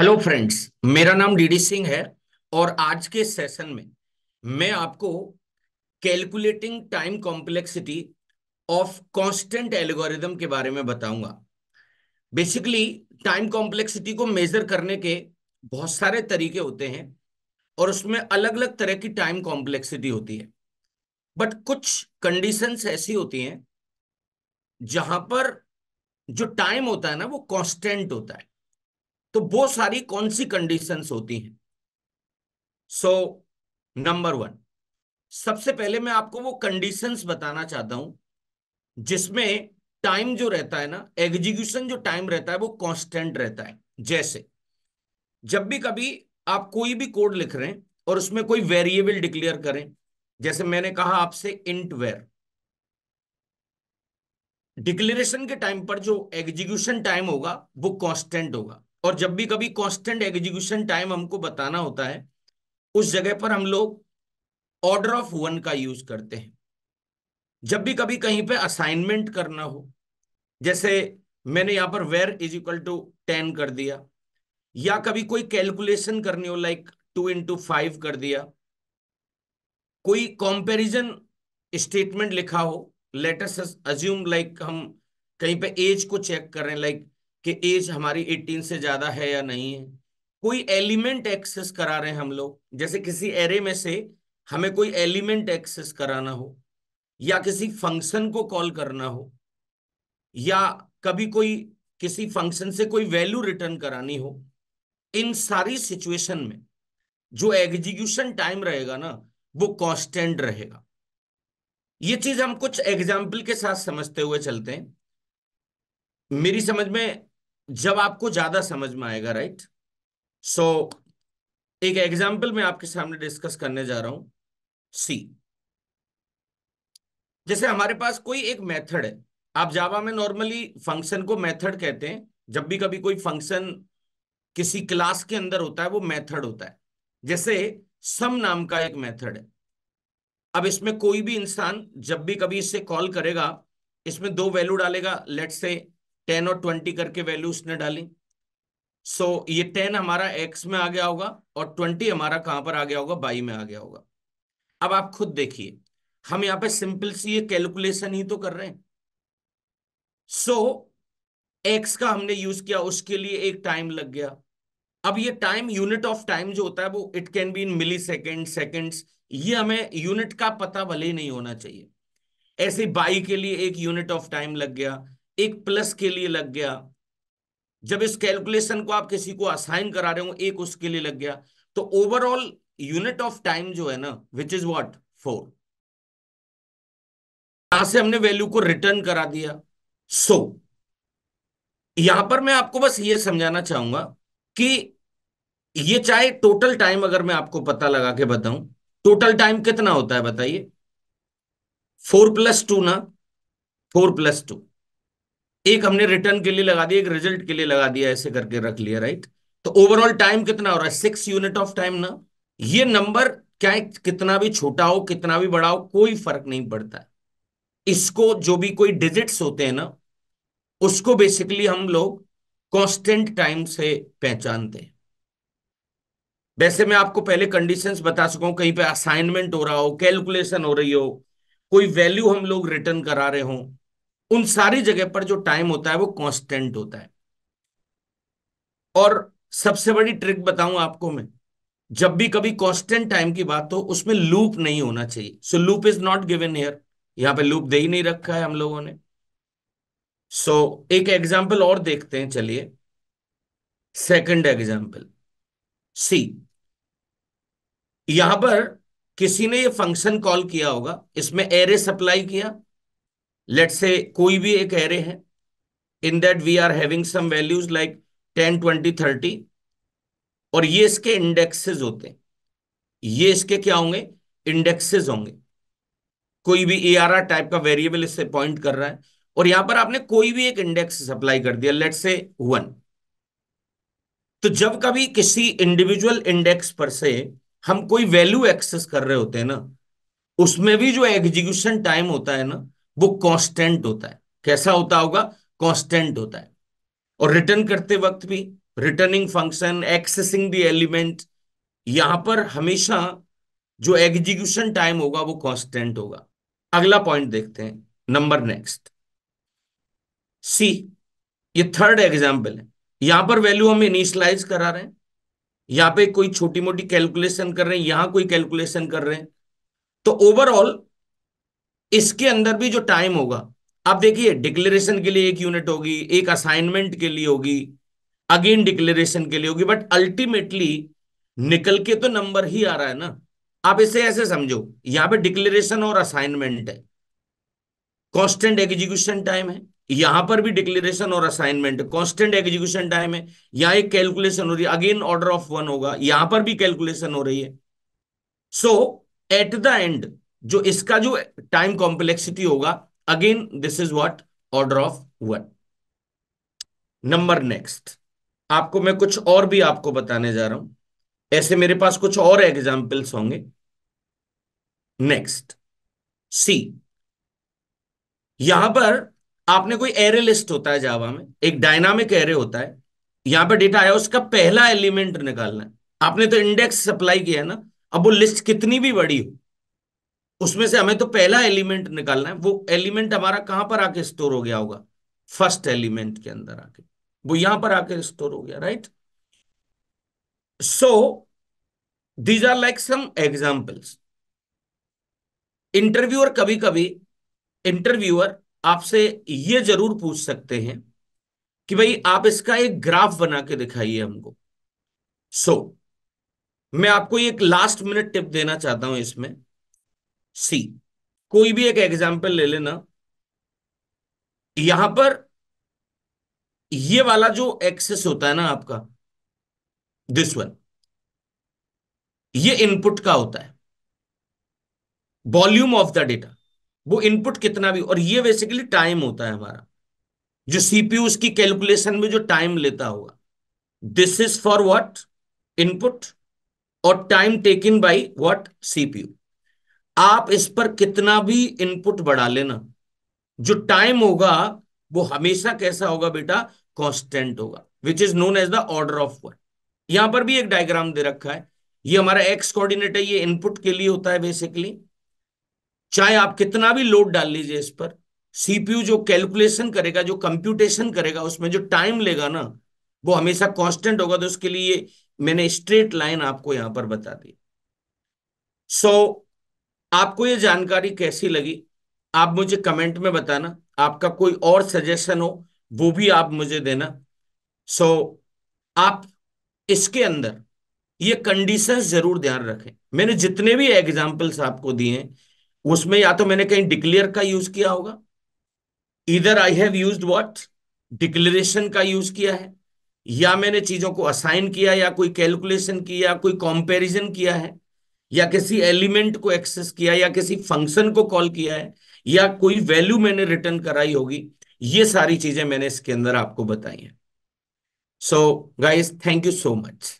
Hello friends मेरा नाम DD Singh है और आज के सेशन में मैं आपको calculating time complexity of constant algorithm के बारे में बताऊंगा बेसिकली टाइम कॉम्प्लेक्सिटी को मेजर करने के बहुत सारे तरीके होते हैं और उसमें अलग अलग तरह की टाइम कॉम्प्लेक्सिटी होती है बट कुछ कंडीशंस ऐसी होती हैं जहां पर जो टाइम होता है ना वो कॉन्स्टेंट होता है तो वो सारी कौन सी कंडीशंस होती हैं सो नंबर वन सबसे पहले मैं आपको वो कंडीशंस बताना चाहता हूं जिसमें टाइम जो रहता है ना एग्जीक्यूशन जो टाइम रहता है वो कांस्टेंट रहता है जैसे जब भी कभी आप कोई भी कोड लिख रहे हैं और उसमें कोई वेरिएबल डिक्लेयर करें जैसे मैंने कहा आपसे इंट वेर डिक्लेरेशन के टाइम पर जो एग्जीक्यूशन टाइम होगा वो कांस्टेंट होगा और जब भी कभी कांस्टेंट एग्जीक्यूशन टाइम हमको बताना होता है उस जगह पर हम लोग ऑर्डर ऑफ वन का यूज करते हैं जब भी कभी कहीं पे असाइनमेंट करना हो जैसे मैंने यहां पर var is equal to ten कर दिया या कभी कोई कैलकुलेशन करनी हो लाइक टू इंटू फाइव कर दिया कोई कंपैरिजन स्टेटमेंट लिखा हो लेटर अज्यूम लाइक हम कहीं पे एज को चेक कर रहे हैं लाइक कि एज हमारी 18 से ज्यादा है या नहीं है कोई एलिमेंट एक्सेस करा रहे हैं हम लोग जैसे किसी एरे में से हमें कोई एलिमेंट एक्सेस कराना हो या किसी फंक्शन को कॉल करना हो या कभी कोई किसी फंक्शन से कोई वैल्यू रिटर्न करानी हो इन सारी सिचुएशन में जो एग्जीक्यूशन टाइम रहेगा ना वो कॉन्स्टेंट रहेगा ये चीज हम कुछ एग्जाम्पल के साथ समझते हुए चलते हैं मेरी समझ में जब आपको ज्यादा समझ में आएगा राइट सो so, एक एग्जाम्पल मैं आपके सामने डिस्कस करने जा रहा हूं सी जैसे हमारे पास कोई एक मेथड है आप जावा में नॉर्मली फंक्शन को मेथड कहते हैं जब भी कभी कोई फंक्शन किसी क्लास के अंदर होता है वो मेथड होता है जैसे सम नाम का एक मेथड है अब इसमें कोई भी इंसान जब भी कभी इसे कॉल करेगा इसमें दो वैल्यू डालेगा लेट से टेन और ट्वेंटी करके वैल्यू उसने डाली सो so, ये टेन हमारा एक्स में आ गया होगा और ट्वेंटी हमारा कहां पर आ गया होगा बाई में आ गया होगा अब आप खुद देखिए हम यहां पे सिंपल सी ये कैलकुलेशन ही तो कर रहे हैं सो so, एक्स का हमने यूज किया उसके लिए एक टाइम लग गया अब ये टाइम यूनिट ऑफ टाइम जो होता है वो it can be in millisecond seconds ये हमें यूनिट का पता भले ही नहीं होना चाहिए ऐसे बाई के लिए एक यूनिट ऑफ टाइम लग गया एक प्लस के लिए लग गया जब इस कैलकुलेशन को आप किसी को असाइन करा रहे हो एक उसके लिए लग गया तो ओवरऑल यूनिट ऑफ टाइम जो है ना विच इज वॉट फोर यहां से हमने वैल्यू को रिटर्न करा दिया सो so, यहां पर मैं आपको बस ये समझाना चाहूंगा कि ये चाहे टोटल टाइम अगर मैं आपको पता लगा के बताऊं टोटल टाइम कितना होता है बताइए फोर प्लस टू ना फोर प्लस टू एक हमने रिटर्न के लिए लगा दिया एक रिजल्ट के लिए लगा दिया ऐसे करके रख लिया राइट तो ओवरऑल टाइम कितना हो रहा है सिक्स यूनिट ऑफ टाइम ना ये नंबर क्या है? कितना भी छोटा हो कितना भी बड़ा हो कोई फर्क नहीं पड़ता इसको जो भी कोई डिजिट्स होते हैं ना उसको बेसिकली हम लोग कांस्टेंट टाइम से पहचानते हैं वैसे मैं आपको पहले कंडीशंस बता सकता हूं कहीं पे असाइनमेंट हो रहा हो कैलकुलेशन हो रही हो कोई वैल्यू हम लोग रिटर्न करा रहे हों उन सारी जगह पर जो टाइम होता है वो कांस्टेंट होता है और सबसे बड़ी ट्रिक बताऊं आपको मैं जब भी कभी कांस्टेंट टाइम की बात हो उसमें लूप नहीं होना चाहिए so loop is not given here यहां पे लूप दे ही नहीं रखा है हम लोगों ने सो so, एक एग्जाम्पल और देखते हैं चलिए सेकंड एग्जाम्पल सी यहां पर किसी ने ये फंक्शन कॉल किया होगा इसमें एरे सप्लाई किया लेट से कोई भी एक एरे है in that we are having some values like ten twenty thirty और ये इसके इंडेक्सेस होते हैं ये इसके क्या होंगे इंडेक्सेस होंगे कोई भी ए आर आर टाइप का वेरिएबल इससे पॉइंट कर रहा है और यहां पर आपने कोई भी एक इंडेक्स सप्लाई कर दिया लेट से वन तो जब कभी किसी इंडिविजुअल इंडेक्स पर से हम कोई वैल्यू एक्सेस कर रहे होते हैं ना उसमें भी जो एग्जीक्यूशन टाइम होता है ना वो कांस्टेंट होता है कैसा होता होगा कांस्टेंट होता है और रिटर्न करते वक्त भी returning function accessing the element यहां पर हमेशा जो एग्जीक्यूशन टाइम होगा वो कांस्टेंट होगा अगला पॉइंट देखते हैं नंबर नेक्स्ट सी ये थर्ड एग्जाम्पल है यहां पर वैल्यू हम इनिशलाइज करा रहे हैं यहां पे कोई छोटी मोटी कैलकुलेशन कर रहे हैं यहां कोई कैलकुलेशन कर रहे हैं तो ओवरऑल इसके अंदर भी जो टाइम होगा आप देखिए डिक्लेरेशन के लिए एक यूनिट होगी एक असाइनमेंट के लिए होगी अगेन डिक्लेरेशन के लिए होगी बट अल्टीमेटली निकल के तो नंबर ही आ रहा है ना आप इसे ऐसे समझो यहां पे डिक्लेरेशन और असाइनमेंट है कांस्टेंट एग्जीक्यूशन टाइम है यहां पर भी डिक्लेरेशन और असाइनमेंट कांस्टेंट एग्जीक्यूशन टाइम है यहां एक कैलकुलेशन हो रही है अगेन ऑर्डर ऑफ वन होगा यहां पर भी कैलकुलेशन हो रही है सो एट द एंड जो इसका जो टाइम कॉम्प्लेक्सिटी होगा again this is what order of one number next आपको मैं कुछ और भी आपको बताने जा रहा हूं ऐसे मेरे पास कुछ और एग्जाम्पल्स होंगे नेक्स्ट सी यहां पर आपने कोई एरे लिस्ट होता है जावा में एक डायनामिक एरे होता है यहां पर डेटा आया उसका पहला एलिमेंट निकालना है आपने तो इंडेक्स सप्लाई किया है ना अब वो लिस्ट कितनी भी बड़ी हो उसमें से हमें तो पहला एलिमेंट निकालना है वो एलिमेंट हमारा कहां पर आके स्टोर हो गया होगा फर्स्ट एलिमेंट के अंदर आके वो यहां पर आके स्टोर हो गया right so these are like some examples interviewer कभी कभी इंटरव्यूअर आपसे ये जरूर पूछ सकते हैं कि भाई आप इसका एक ग्राफ बना के दिखाइए हमको सो so, मैं आपको एक लास्ट मिनट टिप देना चाहता हूं इसमें सी कोई भी एक एग्जाम्पल ले लेना यहां पर ये वाला जो एक्सेस होता है ना आपका दिस वन ये इनपुट का होता है वॉल्यूम ऑफ द डेटा वो इनपुट कितना भी और ये बेसिकली टाइम होता है हमारा जो सीपीयू उसकी कैलकुलेशन में जो टाइम लेता होगा this is for what input और time taken by what CPU आप इस पर कितना भी इनपुट बढ़ा लेना जो टाइम होगा वो हमेशा कैसा होगा बेटा कांस्टेंट होगा which is known as the order of work यहां पर भी एक डायग्राम दे रखा है ये हमारा एक्स कोऑर्डिनेट है ये इनपुट के लिए होता है बेसिकली चाहे आप कितना भी लोड डाल लीजिए इस पर सीपीयू जो कैलकुलेशन करेगा जो कंप्यूटेशन करेगा उसमें जो टाइम लेगा ना वो हमेशा कांस्टेंट होगा तो उसके लिए मैंने स्ट्रेट लाइन आपको यहां पर बता दी सो so, आपको ये जानकारी कैसी लगी आप मुझे कमेंट में बताना आपका कोई और सजेशन हो वो भी आप मुझे देना सो so, आप इसके अंदर ये कंडीशंस जरूर ध्यान रखें मैंने जितने भी एग्जांपल्स आपको दिए हैं उसमें या तो मैंने कहीं डिक्लेयर का यूज किया होगा इधर I have use what declaration का यूज किया है या मैंने चीजों को असाइन किया या कोई कैलकुलेशन किया कोई कंपैरिजन किया है या किसी एलिमेंट को एक्सेस किया या किसी फंक्शन को कॉल किया है या कोई वैल्यू मैंने रिटर्न कराई होगी ये सारी चीजें मैंने इसके अंदर आपको बताई हैं so guys thank you so much